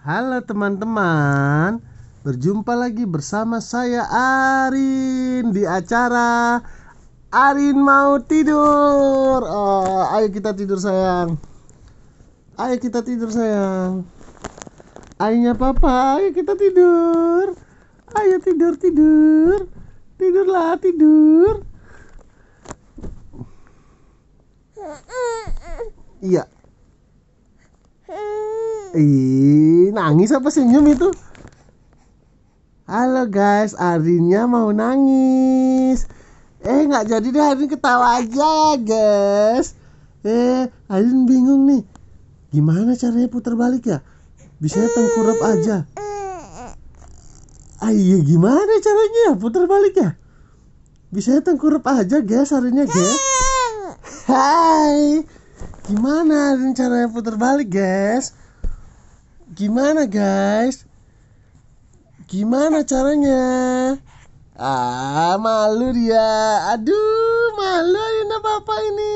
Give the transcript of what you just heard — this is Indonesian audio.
Halo teman-teman, berjumpa lagi bersama saya Arin di acara Arin mau tidur. Oh, ayo kita tidur sayang. Ayo kita tidur sayang. Ayahnya papa, ayo kita tidur. Ayo tidur tidur. Tidurlah tidur. Iya. Ih nangis apa senyum itu? Halo guys, Arinnya mau nangis. Eh nggak jadi deh Arin ketawa aja guys. Eh Arin bingung nih. Gimana caranya putar balik ya? Bisa tengkurap aja. Ayo ah, iya, gimana caranya ya putar balik ya? Bisa tengkurap aja guys Arinnya guys. Hai, gimana Arin caranya putar balik guys? gimana guys gimana caranya ah malu dia aduh malu ya apa ini